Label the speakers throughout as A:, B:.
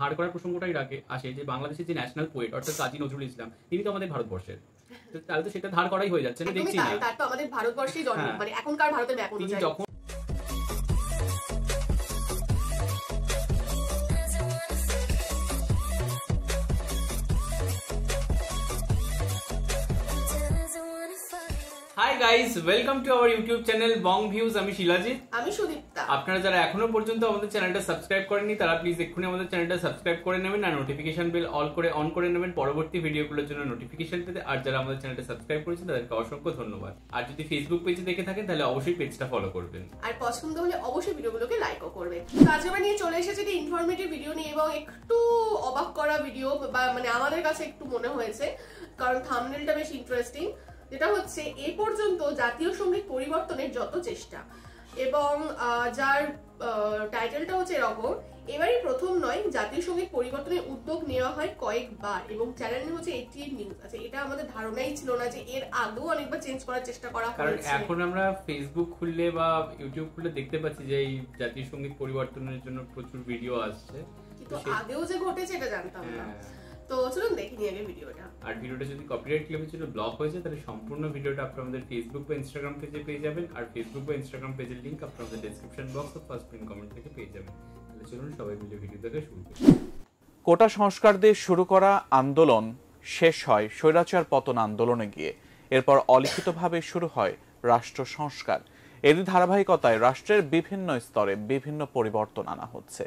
A: ধার করার প্রসঙ্গটাই রাখে আসে যে বাংলাদেশের যে ন্যাশনাল পোয়েট অর্থাৎ কাজী নজরুল ইসলাম তিনি তো আমাদের ভারতবর্ষের তাহলে তো সেটা ধার করাই হয়ে যাচ্ছে আমি দেখছি না তার
B: তো আমাদের ভারতবর্ষেই জন্ম হ্যাঁ। মানে এখনকার ভারতের ব্যাপন
A: যখন guys welcome to our YouTube channel Bong views আমি শিলাজিৎ আমি সুদীপ্তা আপনারা যারা এখনো পর্যন্ত আমাদের চ্যানেলটা সাবস্ক্রাইব করেননি তারা প্লিজ এক্ষুনি আমাদের চ্যানেলটা সাবস্ক্রাইব করে নেবেন আর নোটিফিকেশন বেল অল করে অন করে নেবেন পরবর্তী ভিডিওগুলোর জন্য নোটিফিকেশন পেতে আর যারা আমাদের চ্যানেলটা সাবস্ক্রাইব করেছেন তাদেরকে অসংখ্য ধন্যবাদ আর যদি ফেসবুক পেজে দেখে থাকেন তাহলে অবশ্যই পেজটা ফলো করবেন
B: আর পছন্দ হলে অবশ্যই ভিডিওগুলোকে লাইকও করবেন তো আজ আমরা নিয়ে চলে এসেছি একটি ইনফরমেটিভ ভিডিও নিয়ে এবং একটু অবাক করা ভিডিও বা মানে আমাদের কাছে একটু মনে হয়েছে কারণ থামনেলটা বেশ ইন্টারেস্টিং যেটা হচ্ছে এ পর্যন্ত জাতীয় সঙ্গীত পরিবর্তনের যত চেষ্টা এবং যার টাইটেলটা হচ্ছে এরকম এবারই প্রথম নয় জাতীয় সঙ্গীত পরিবর্তনের উদ্যোগ নেওয়া হয় কয়েকবার এবং চ্যানেল হচ্ছে এটি নিউজ আছে এটা আমাদের ধারণাই ছিল না যে এর আগেও অনেকবার চেঞ্জ করার চেষ্টা করা কারণ এখন
A: আমরা ফেসবুক খুললে বা ইউটিউব খুললে দেখতে পাচ্ছি যে এই জাতীয় সঙ্গীত পরিবর্তনের জন্য প্রচুর ভিডিও আসছে কিন্তু আগেও
B: যে ঘটেছে এটা জানতাম না হ্যাঁ। তো চলুন দেখে আগে ভিডিওটা
A: আর ভিডিওটা যদি কপিরাইট ব্লক তাহলে সম্পূর্ণ ভিডিওটা ফেসবুক বা ইনস্টাগ্রাম পেজে পেয়ে যাবেন আর ফেসবুক বা ইনস্টাগ্রাম পেজের লিংক ডেসক্রিপশন বক্স বা ফার্স্ট প্রিন্ট কমেন্ট থেকে পেয়ে যাবেন তাহলে চলুন সবাই মিলে ভিডিও শুরু করি
C: কোটা সংস্কার দিয়ে শুরু করা আন্দোলন শেষ হয় স্বৈরাচার পতন আন্দোলনে গিয়ে এরপর অলিখিতভাবে শুরু হয় রাষ্ট্র সংস্কার এরই ধারাবাহিকতায় রাষ্ট্রের বিভিন্ন স্তরে বিভিন্ন পরিবর্তন আনা হচ্ছে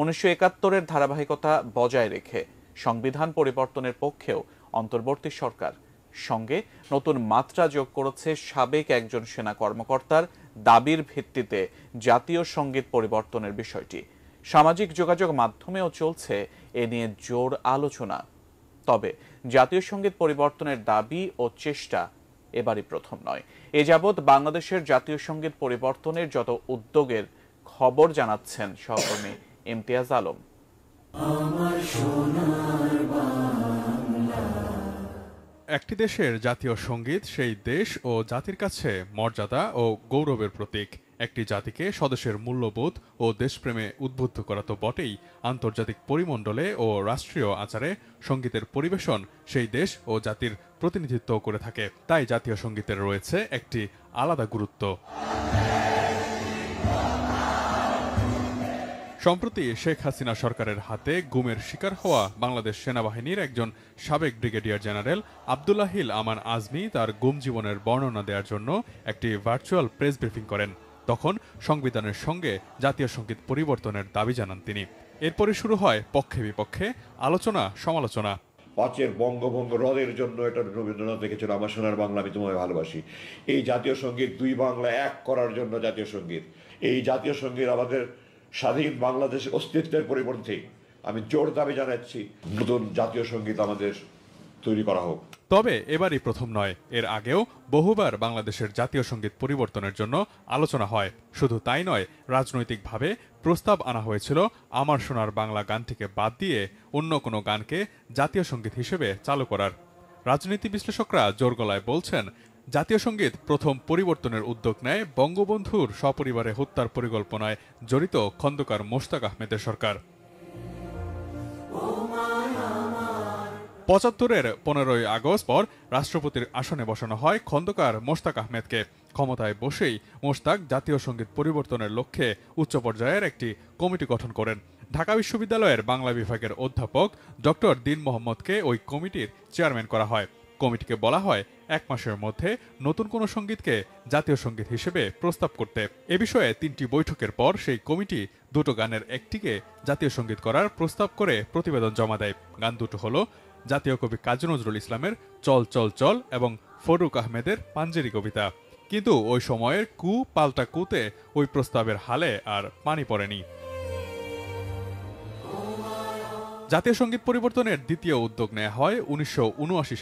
C: উনিশশো একাত্তরের ধারাবাহিকতা বজায় রেখে সংবিধান পরিবর্তনের পক্ষেও অন্তর্বর্তী সরকার সঙ্গে নতুন মাত্রা যোগ করেছে সাবেক একজন সেনা কর্মকর্তার দাবির ভিত্তিতে জাতীয় সঙ্গীত পরিবর্তনের বিষয়টি সামাজিক যোগাযোগ মাধ্যমেও চলছে এ নিয়ে জোর আলোচনা তবে জাতীয় সঙ্গীত পরিবর্তনের দাবি ও চেষ্টা এবারই প্রথম নয় এ যাবৎ বাংলাদেশের জাতীয় সঙ্গীত পরিবর্তনের যত উদ্যোগের খবর জানাচ্ছেন সহকর্মী ইমতিয়াজ আলম একটি দেশের জাতীয় সঙ্গীত সেই দেশ ও জাতির কাছে মর্যাদা ও গৌরবের প্রতীক একটি জাতিকে স্বদেশের মূল্যবোধ ও দেশপ্রেমে উদ্বুদ্ধ করা তো বটেই আন্তর্জাতিক পরিমণ্ডলে ও রাষ্ট্রীয় আচারে সঙ্গীতের পরিবেশন সেই দেশ ও জাতির প্রতিনিধিত্ব করে থাকে তাই জাতীয় সঙ্গীতের রয়েছে একটি আলাদা গুরুত্ব সম্প্রতি শেখ হাসিনা সরকারের হাতে গুমের শিকার হওয়া বাংলাদেশ সেনাবাহিনীর একজন সাবেক ব্রিগেডিয়ার জেনারেল আবদুল্লাহিল আমান আজমি তার গুম জীবনের বর্ণনা দেওয়ার জন্য একটি ভার্চুয়াল প্রেস ব্রিফিং করেন তখন সংবিধানের সঙ্গে জাতীয় সঙ্গীত পরিবর্তনের দাবি জানান তিনি এরপরে শুরু হয় পক্ষে বিপক্ষে আলোচনা সমালোচনা পাঁচের বঙ্গভঙ্গ হ্রদের জন্য এটা রবীন্দ্রনাথ দেখেছিল আমার সোনার বাংলা আমি তোমায় ভালোবাসি এই জাতীয় সঙ্গীত দুই বাংলা এক করার জন্য জাতীয় সঙ্গীত এই জাতীয় সঙ্গীত আমাদের স্বাধীন বাংলাদেশ অস্তিত্বের পরিপন্থী আমি জোর দাবি জানাচ্ছি নতুন জাতীয় সঙ্গীত আমাদের তৈরি করা হোক তবে এবারই প্রথম নয় এর আগেও বহুবার বাংলাদেশের জাতীয় সঙ্গীত পরিবর্তনের জন্য আলোচনা হয় শুধু তাই নয় রাজনৈতিকভাবে প্রস্তাব আনা হয়েছিল আমার সোনার বাংলা গান থেকে বাদ দিয়ে অন্য কোনো গানকে জাতীয় সঙ্গীত হিসেবে চালু করার রাজনীতি বিশ্লেষকরা জোর গলায় বলছেন জাতীয় সঙ্গীত প্রথম পরিবর্তনের উদ্যোগ নেয় বঙ্গবন্ধুর সপরিবারে হত্যার পরিকল্পনায় জড়িত খন্দকার মোশতাক আহমেদের সরকার পঁচাত্তরের পনেরোই আগস্ট পর রাষ্ট্রপতির আসনে বসানো হয় খন্দকার মোশতাক আহমেদকে ক্ষমতায় বসেই মোশতাক জাতীয় সঙ্গীত পরিবর্তনের লক্ষ্যে উচ্চ পর্যায়ের একটি কমিটি গঠন করেন ঢাকা বিশ্ববিদ্যালয়ের বাংলা বিভাগের অধ্যাপক ডক্টর দিন মোহাম্মদকে ওই কমিটির চেয়ারম্যান করা হয় কমিটিকে বলা হয় এক মাসের মধ্যে নতুন কোনো সঙ্গীতকে জাতীয় সঙ্গীত হিসেবে প্রস্তাব করতে এ বিষয়ে তিনটি বৈঠকের পর সেই কমিটি দুটো গানের একটিকে জাতীয় সঙ্গীত করার প্রস্তাব করে প্রতিবেদন জমা দেয় গান দুটো হলো জাতীয় কবি কাজী নজরুল ইসলামের চল চল চল এবং ফরুক আহমেদের পাঞ্জেরি কবিতা কিন্তু ওই সময়ের কু পাল্টা কুতে ওই প্রস্তাবের হালে আর পানি পড়েনি জাতীয় সঙ্গীত পরিবর্তনের দ্বিতীয় উদ্যোগ নেওয়া হয় উনিশশো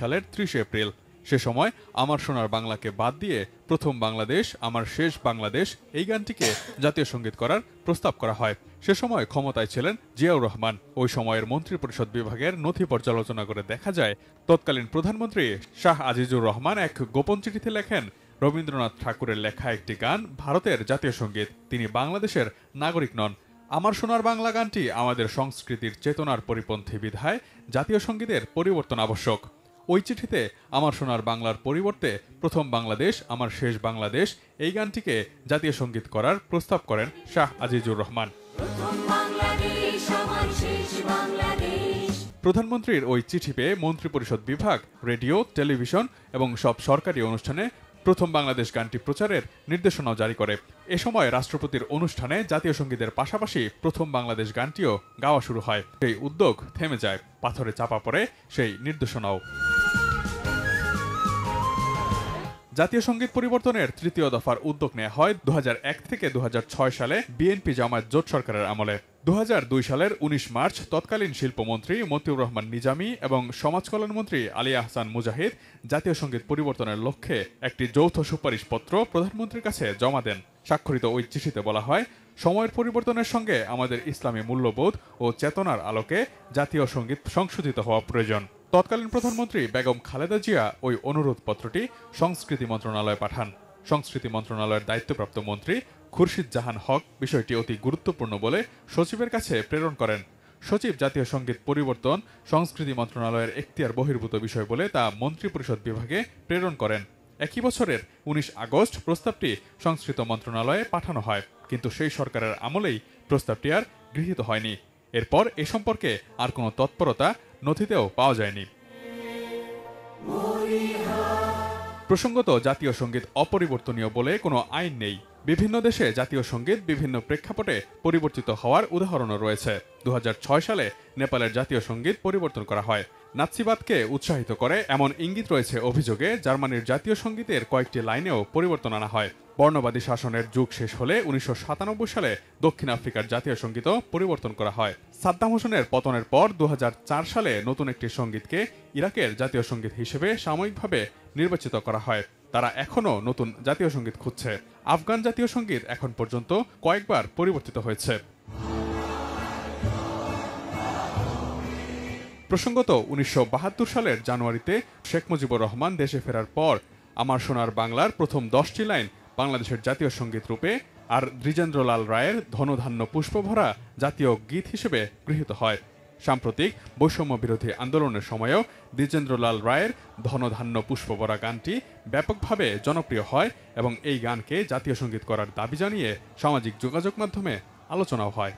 C: সালের ত্রিশ এপ্রিল সে সময় আমার সোনার বাংলাকে বাদ দিয়ে প্রথম বাংলাদেশ আমার শেষ বাংলাদেশ এই গানটিকে জাতীয় সঙ্গীত করার প্রস্তাব করা হয় সে সময় ক্ষমতায় ছিলেন জিয়াউর রহমান ওই সময়ের মন্ত্রিপরিষদ বিভাগের নথি পর্যালোচনা করে দেখা যায় তৎকালীন প্রধানমন্ত্রী শাহ আজিজুর রহমান এক গোপন চিঠিতে লেখেন রবীন্দ্রনাথ ঠাকুরের লেখা একটি গান ভারতের জাতীয় সঙ্গীত তিনি বাংলাদেশের নাগরিক নন আমার সোনার বাংলা গানটি আমাদের সংস্কৃতির চেতনার পরিপন্থী বিধায় জাতীয় সঙ্গীতের পরিবর্তন আবশ্যক ওই চিঠিতে আমার সোনার বাংলার পরিবর্তে প্রথম বাংলাদেশ আমার শেষ বাংলাদেশ এই গানটিকে জাতীয় সঙ্গীত করার প্রস্তাব করেন শাহ আজিজুর রহমান প্রধানমন্ত্রীর ওই চিঠি পেয়ে মন্ত্রিপরিষদ বিভাগ রেডিও টেলিভিশন এবং সব সরকারি অনুষ্ঠানে প্রথম বাংলাদেশ গানটি প্রচারের নির্দেশনাও জারি করে এ সময় রাষ্ট্রপতির অনুষ্ঠানে জাতীয় সঙ্গীতের পাশাপাশি প্রথম বাংলাদেশ গানটিও গাওয়া শুরু হয় সেই উদ্যোগ থেমে যায় পাথরে চাপা পড়ে সেই নির্দেশনাও জাতীয় সঙ্গীত পরিবর্তনের তৃতীয় দফার উদ্যোগ নেওয়া হয় দু থেকে দু সালে বিএনপি জামায়াত জোট সরকারের আমলে দু সালের ১৯ মার্চ তৎকালীন শিল্পমন্ত্রী মতিউর রহমান নিজামি এবং সমাজ কল্যাণমন্ত্রী আলী আহসান মুজাহিদ জাতীয় সঙ্গীত পরিবর্তনের লক্ষ্যে একটি যৌথ সুপারিশপত্র প্রধানমন্ত্রীর কাছে জমা দেন স্বাক্ষরিত ওই চিঠিতে বলা হয় সময়ের পরিবর্তনের সঙ্গে আমাদের ইসলামী মূল্যবোধ ও চেতনার আলোকে জাতীয় সঙ্গীত সংশোধিত হওয়া প্রয়োজন তৎকালীন প্রধানমন্ত্রী বেগম খালেদা জিয়া ওই অনুরোধ পত্রটি সংস্কৃতি মন্ত্রণালয়ে পাঠান সংস্কৃতি মন্ত্রণালয়ের দায়িত্বপ্রাপ্ত মন্ত্রী খুরশিদ জাহান হক বিষয়টি অতি গুরুত্বপূর্ণ বলে সচিবের কাছে প্রেরণ করেন সচিব জাতীয় সঙ্গীত পরিবর্তন সংস্কৃতি মন্ত্রণালয়ের এখতিয়ার বহির্ভূত বিষয় বলে তা মন্ত্রিপরিষদ বিভাগে প্রেরণ করেন একই বছরের উনিশ আগস্ট প্রস্তাবটি সংস্কৃত মন্ত্রণালয়ে পাঠানো হয় কিন্তু সেই সরকারের আমলেই প্রস্তাবটি আর গৃহীত হয়নি এরপর এ সম্পর্কে আর কোনো তৎপরতা নথিতেও পাওয়া যায়নি প্রসঙ্গত জাতীয় সঙ্গীত অপরিবর্তনীয় বলে কোনো আইন নেই বিভিন্ন দেশে জাতীয় সঙ্গীত বিভিন্ন প্রেক্ষাপটে পরিবর্তিত হওয়ার উদাহরণও রয়েছে দু সালে নেপালের জাতীয় সঙ্গীত পরিবর্তন করা হয় নাৎসিবাদকে উৎসাহিত করে এমন ইঙ্গিত রয়েছে অভিযোগে জার্মানির জাতীয় সঙ্গীতের কয়েকটি লাইনেও পরিবর্তন আনা হয় বর্ণবাদী শাসনের যুগ শেষ হলে উনিশশো সালে দক্ষিণ আফ্রিকার জাতীয় সঙ্গীতও পরিবর্তন করা হয় সাদ্দাম হোসেনের পতনের পর দু সালে নতুন একটি সঙ্গীতকে ইরাকের জাতীয় সঙ্গীত হিসেবে সাময়িকভাবে নির্বাচিত করা হয় তারা এখনও নতুন জাতীয় সঙ্গীত খুঁজছে আফগান জাতীয় সঙ্গীত এখন পর্যন্ত কয়েকবার পরিবর্তিত হয়েছে প্রসঙ্গত উনিশশো সালের জানুয়ারিতে শেখ মুজিবুর রহমান দেশে ফেরার পর আমার সোনার বাংলার প্রথম দশটি লাইন বাংলাদেশের জাতীয় সঙ্গীত রূপে আর দ্বিজেন্দ্রলাল রায়ের ধনধান্য পুষ্পভরা জাতীয় গীত হিসেবে গৃহীত হয় সাম্প্রতিক বৈষম্য বিরোধী আন্দোলনের সময়েও দ্বিজেন্দ্রলাল রায়ের ধনধান্য পুষ্পবরা গানটি ব্যাপকভাবে জনপ্রিয় হয় এবং এই গানকে জাতীয় সঙ্গীত করার দাবি জানিয়ে সামাজিক যোগাযোগ মাধ্যমে আলোচনাও হয়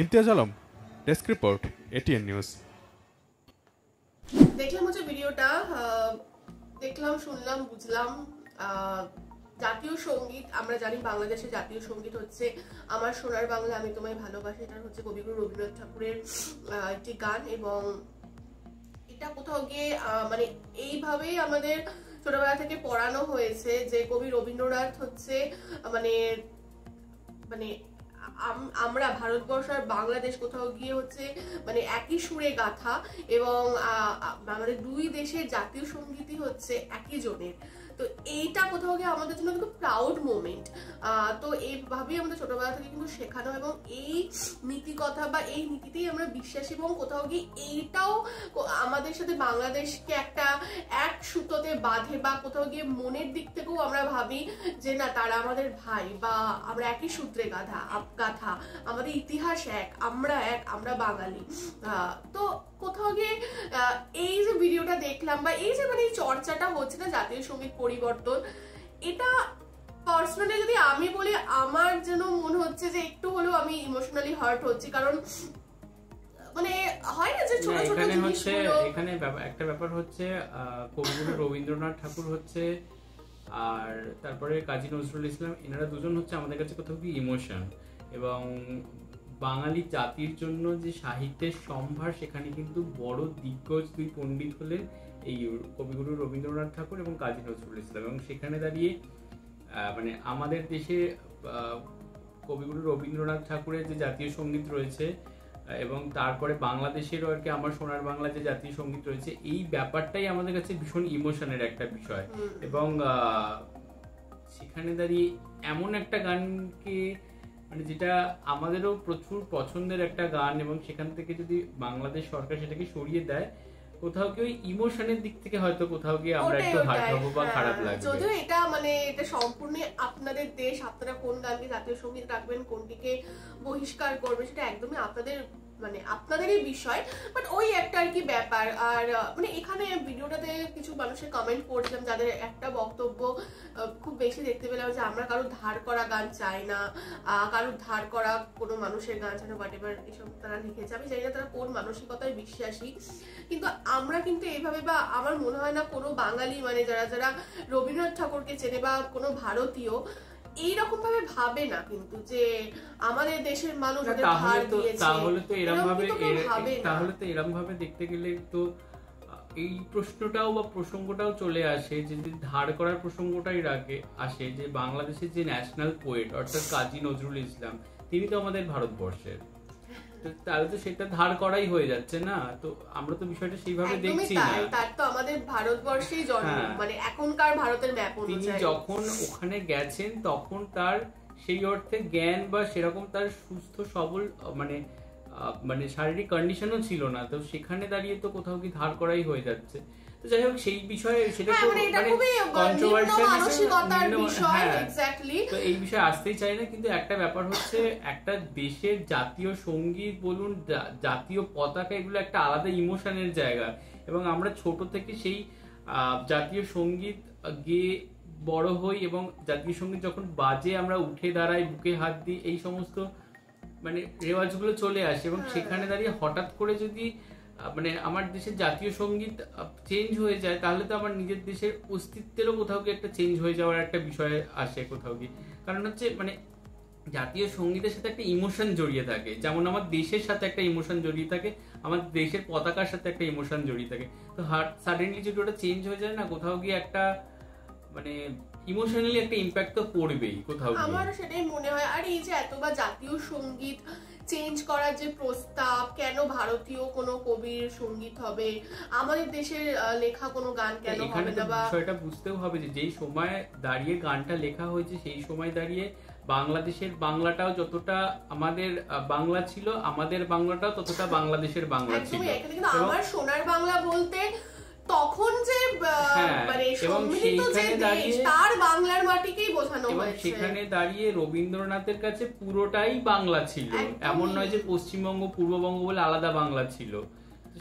C: Imtiaz Alam desk report ATN news
B: দেখলাম হচ্ছে ভিডিওটা দেখলাম শুনলাম বুঝলাম জাতীয় সঙ্গীত আমরা জানি বাংলাদেশের জাতীয় সঙ্গীত হচ্ছে আমার সোনার বাংলা আমি তোমায় ভালোবাসি এটা হচ্ছে কবিগুরু রবীন্দ্রনাথ ঠাকুরের একটি গান এবং এটা কোথাও গিয়ে মানে এইভাবেই আমাদের ছোটবেলা থেকে পড়ানো হয়েছে যে কবি রবীন্দ্রনাথ হচ্ছে মানে মানে আমরা ভারতবর্ষ আর বাংলাদেশ কোথাও গিয়ে হচ্ছে মানে একই সুরে গাথা এবং আমাদের দুই দেশের জাতীয় সঙ্গীতই হচ্ছে একই জনের তো এইটা কোথাও গিয়ে আমাদের জন্য কিন্তু প্রাউড মোমেন্ট তো এইভাবেই আমাদের ছোটবেলা থেকে কিন্তু শেখানো এবং এই নীতি কথা বা এই নীতিতেই আমরা বিশ্বাসী এবং কোথাও গিয়ে এইটাও আমাদের সাথে বাংলাদেশকে একটা এক সুতোতে বাঁধে বা কোথাও গিয়ে মনের দিক থেকেও আমরা ভাবি যে না তারা আমাদের ভাই বা আমরা একই সূত্রে গাধা গাথা আমাদের ইতিহাস এক আমরা এক আমরা বাঙালি তো কোথাও গিয়ে এই যে ভিডিওটা দেখলাম বা এই যে মানে এই চর্চাটা হচ্ছে না জাতীয় সঙ্গীত পরিবর্তন এটা পার্সোনালি যদি আমি বলি আমার যেন মনে হচ্ছে যে একটু হলেও আমি ইমোশনালি হার্ট হচ্ছি কারণ মানে হয় না যে
A: এখানে একটা ব্যাপার হচ্ছে কবিগুরু রবীন্দ্রনাথ ঠাকুর হচ্ছে আর তারপরে কাজী নজরুল ইসলাম এনারা দুজন হচ্ছে আমাদের কাছে কোথাও কি ইমোশন এবং বাঙালি জাতির জন্য যে সাহিত্যের সম্ভার সেখানে কিন্তু বড় দিগ্গজ দুই পণ্ডিত হলেন এই কবিগুরু রবীন্দ্রনাথ ঠাকুর এবং কাজী নজরুল ইসলাম এবং সেখানে দাঁড়িয়ে মানে আমাদের দেশে কবিগুরু রবীন্দ্রনাথ ঠাকুরের যে জাতীয় সঙ্গীত রয়েছে এবং তারপরে বাংলাদেশের আর কি আমার সোনার বাংলা যে জাতীয় সঙ্গীত রয়েছে এই ব্যাপারটাই আমাদের কাছে ভীষণ ইমোশনের একটা বিষয় এবং সেখানে দাঁড়িয়ে এমন একটা গানকে মানে যেটা আমাদেরও প্রচুর পছন্দের একটা গান এবং সেখান থেকে যদি বাংলাদেশ সরকার সেটাকে সরিয়ে দেয় কোথাও কি ওই ইমোশনের দিক থেকে হয়তো কোথাও গিয়ে আমরা একটু হার্ট হবো বা হ্যাঁ, খারাপ লাগবে যদিও
B: এটা মানে এটা সম্পূর্ণ আপনাদের দেশ আপনারা কোন গানকে জাতীয় সঙ্গীত রাখবেন কোনটিকে বহিষ্কার করবেন সেটা একদমই আপনাদের মানে আপনাদেরই বিষয় বাট ওই একটা আর কি ব্যাপার আর মানে এখানে ভিডিওটাতে কিছু মানুষের কমেন্ট করছিলাম যাদের একটা বক্তব্য খুব বেশি দেখতে পেলাম যে আমরা কারো ধার করা গান চাই না কারো ধার করা কোনো মানুষের গান চাই না হোয়াট এসব তারা লিখেছে আমি জানি না তারা কোন মানসিকতায় বিশ্বাসী কিন্তু আমরা কিন্তু এইভাবে বা আমার মনে হয় না কোনো বাঙালি মানে যারা যারা রবীন্দ্রনাথ ঠাকুরকে চেনে বা কোনো ভারতীয় এইরকম ভাবে ভাবে না কিন্তু যে আমাদের দেশের মানুষ তাহলে তো তাহলে তো এরকম ভাবে তাহলে
A: তো এরকম ভাবে দেখতে গেলে তো এই প্রশ্নটাও বা প্রসঙ্গটাও চলে আসে যে ধার করার প্রসঙ্গটাই রাখে আসে যে বাংলাদেশের যে ন্যাশনাল পোয়েট অর্থাৎ কাজী নজরুল ইসলাম তিনি তো আমাদের ভারতবর্ষের তাহলে তো সেটা ধার করাই হয়ে যাচ্ছে না তো আমরা তো বিষয়টা সেইভাবে দেখছি না তার
B: তো আমাদের ভারতবর্ষেই জন্ম হ্যাঁ। মানে এখনকার ভারতের ম্যাপ অনুযায়ী তিনি যখন
A: ওখানে গেছেন তখন তার সেই অর্থে জ্ঞান বা সেরকম তার সুস্থ সবল মানে মানে শারীরিক কন্ডিশনও ছিল না তো সেখানে দাঁড়িয়ে তো কোথাও কি ধার করাই হয়ে যাচ্ছে যাই হোক সেই বিষয়ে সেটা হ্যাঁ, মানে মানে হ্যাঁ। তো এই বিষয়ে আসতেই চাই না কিন্তু একটা ব্যাপার হচ্ছে একটা দেশের জাতীয় সঙ্গীত বলুন জাতীয় পতাকা এগুলো একটা আলাদা ইমোশনের জায়গা এবং আমরা ছোট থেকে সেই জাতীয় সঙ্গীত গেয়ে বড় হই এবং জাতীয় সঙ্গীত যখন বাজে আমরা উঠে দাঁড়াই বুকে হাত দিই এই সমস্ত মানে রেওয়াজগুলো চলে আসে এবং হ্যাঁ। সেখানে দাঁড়িয়ে হঠাৎ করে যদি মানে আমার দেশের জাতীয় সঙ্গীত চেঞ্জ হয়ে যায় তাহলে তো আমার নিজের দেশের অস্তিত্বেরও কোথাও কি একটা চেঞ্জ হয়ে যাওয়ার একটা বিষয় আসে কোথাও কি কারণ হচ্ছে মানে জাতীয় সঙ্গীতের সাথে একটা ইমোশন জড়িয়ে থাকে যেমন আমার দেশের সাথে একটা ইমোশন জড়িয়ে থাকে আমার দেশের পতাকার সাথে একটা ইমোশন জড়িয়ে থাকে তো হার্ট সাডেনলি যদি ওটা চেঞ্জ হয়ে যায় না কোথাও গিয়ে একটা মানে ইমোশনালি একটা ইম্প্যাক্ট তো পড়বেই কোথাও আমারও
B: সেটাই মনে হয় আর এই যে এত জাতীয় সঙ্গীত চেঞ্জ করার যে প্রস্তাব কেন ভারতীয় কোনো কবির সঙ্গীত হবে আমাদের দেশের লেখা কোনো গান কেন হবে না বা বিষয়টা
A: বুঝতেও হবে যে যেই সময় দাঁড়িয়ে গানটা লেখা হয়েছে সেই সময় দাঁড়িয়ে বাংলাদেশের বাংলাটাও যতটা আমাদের বাংলা ছিল আমাদের বাংলাটাও ততটা বাংলাদেশের বাংলা ছিল আমার
B: সোনার বাংলা বলতে তখন যে হ্যাঁ, মানে তার বাংলার মাটিকেই বোঝানো হয়েছে সেখানে
A: দাঁড়িয়ে রবীন্দ্রনাথের কাছে পুরোটাই বাংলা ছিল এমন নয় যে পশ্চিমবঙ্গ পূর্ববঙ্গ বলে আলাদা বাংলা ছিল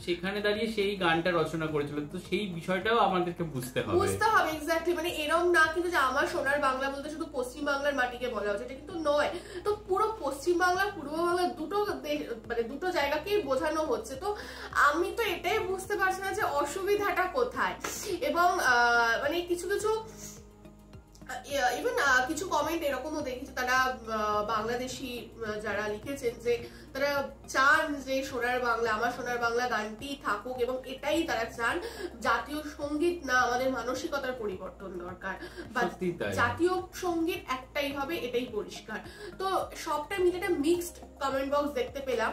A: সেখানে দাঁড়িয়ে সেই গানটা রচনা করেছিল তো সেই বিষয়টাও আমাদেরকে বুঝতে হবে বুঝতে
B: হবে এক্স্যাক্টলি মানে এরকম না কিন্তু যে আমার সোনার বাংলা বলতে শুধু পশ্চিম বাংলার মাটিকে বলা হচ্ছে এটা কিন্তু নয় তো পুরো পশ্চিম বাংলা পূর্ব বাংলা দুটো মানে দুটো জায়গাকেই বোঝানো হচ্ছে তো আমি তো এটাই বুঝতে পারছি না যে অসুবিধাটা কোথায় এবং মানে কিছু কিছু ইভেন uh, uh, কিছু কমেন্ট এরকমও দেখেছি তারা uh, বাংলাদেশি যারা লিখেছেন যে তারা চান যে সোনার বাংলা আমার সোনার বাংলা গানটি থাকুক এবং এটাই তারা চান জাতীয় সঙ্গীত না আমাদের মানসিকতার পরিবর্তন দরকার জাতীয় সঙ্গীত একটাই হবে এটাই পরিষ্কার তো সবটা মিলে একটা মিক্সড কমেন্ট বক্স দেখতে পেলাম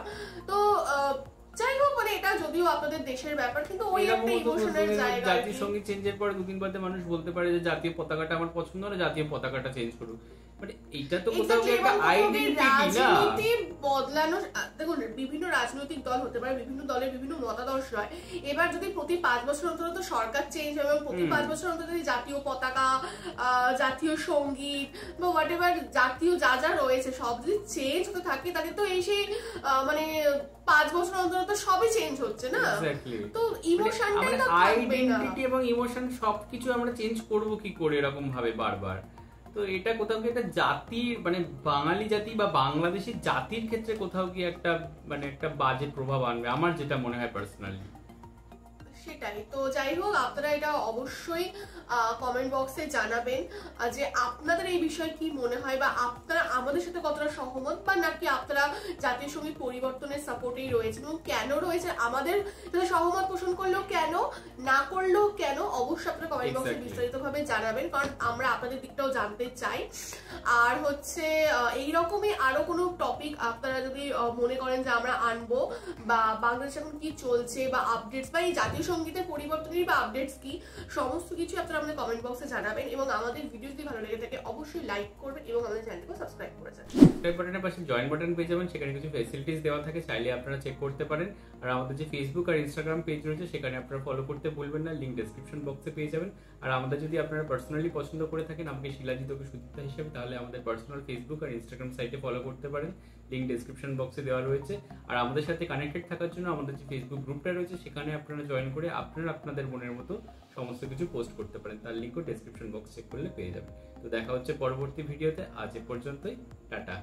B: তো আহ যাই হোক মানে এটা যদিও আপনাদের দেশের ব্যাপার কিন্তু ওই একটা ইমোশনের জায়গা জাতীয়
A: সঙ্গীত চেঞ্জের পর দুদিন বাদে মানুষ বলতে পারে যে জাতীয় পতাকাটা আমার পছন্দ না জাতীয় পতাকাটা চেঞ্জ করুক মানে তো
B: বিভিন্ন রাজনৈতিক দল হতে পারে বিভিন্ন দলের বিভিন্ন মতাদর্শ হয় এবার প্রতি পাঁচ বছর অন্তর সরকার চেঞ্জ হয় এবং প্রতি পাঁচ বছর অন্তর জাতীয় পতাকা জাতীয় সঙ্গীত বা হোয়াট এভার জাতীয় যা যা রয়েছে সব যদি চেঞ্জ হতে থাকে তাদের তো এই সেই মানে পাঁচ বছর অন্তর তো সবই চেঞ্জ হচ্ছে না তো ইমোশনটা মানে আইডেন্টিটি মানে
A: এবং ইমোশন সবকিছু আমরা চেঞ্জ করব কি করে এরকম ভাবে বারবার তো এটা কোথাও কি একটা জাতি মানে বাঙালি জাতি বা বাংলাদেশি জাতির ক্ষেত্রে কোথাও কি একটা মানে একটা বাজে প্রভাব আনবে আমার যেটা মনে হয় পার্সোনালি
B: সেটাই তো যাই হোক আপনারা এটা অবশ্যই কমেন্ট বক্সে জানাবেন যে আপনাদের এই বিষয়ে কি মনে হয় বা আপনারা আমাদের সাথে কতটা সহমত বা নাকি আপনারা জাতীয় সঙ্গীত পরিবর্তনের সাপোর্টেই রয়েছেন এবং কেন রয়েছে আমাদের সহমত পোষণ করলেও কেন না করলেও কেন অবশ্যই আপনারা কমেন্ট বক্সে বিস্তারিতভাবে জানাবেন কারণ আমরা আপনাদের দিকটাও জানতে চাই আর হচ্ছে এই রকমই আরো কোনো টপিক আপনারা যদি মনে করেন যে আমরা আনবো বা বাংলাদেশ এখন কি চলছে বা আপডেটস বা এই জাতীয় সঙ্গীতের পরিবর্তনের বা আপডেটস কি সমস্ত কিছু আপনারা আমাদের কমেন্ট বক্সে জানাবেন এবং আমাদের ভিডিও যদি ভালো লেগে থাকে অবশ্যই লাইক করবেন এবং আমাদের চ্যানেলটিকে সাবস্ক্রাইব করে
A: সাবস্ক্রাইব বাটনের পাশে জয়েন বাটন পেয়ে যাবেন সেখানে কিছু ফেসিলিটিস দেওয়া থাকে চাইলে আপনারা চেক করতে পারেন আর আমাদের যে ফেসবুক আর ইনস্টাগ্রাম পেজ রয়েছে সেখানে আপনারা ফলো করতে ভুলবেন না লিঙ্ক ডেসক্রিপশন বক্সে পেয়ে যাবেন আর আমাদের যদি আপনারা পার্সোনালি পছন্দ করে থাকেন আমাকে শিলাজিৎ ওকে সুদিতা হিসেবে তাহলে আমাদের পার্সোনাল ফেসবুক আর ইনস্টাগ্রাম সাইটে ফলো করতে পারেন লিঙ্ক ডেসক্রিপশন বক্সে দেওয়া রয়েছে আর আমাদের সাথে কানেক্টেড থাকার জন্য আমাদের যে ফেসবুক গ্রুপটা রয়েছে সেখানে আপনারা জয়েন করে আপনারা আপনাদের মনের মতো সমস্ত কিছু পোস্ট করতে পারেন তার লিঙ্কও ডেসক্রিপশন বক্স চেক করলে পেয়ে যাবেন তো দেখা হচ্ছে পরবর্তী ভিডিওতে আজ এ পর্যন্তই টাটা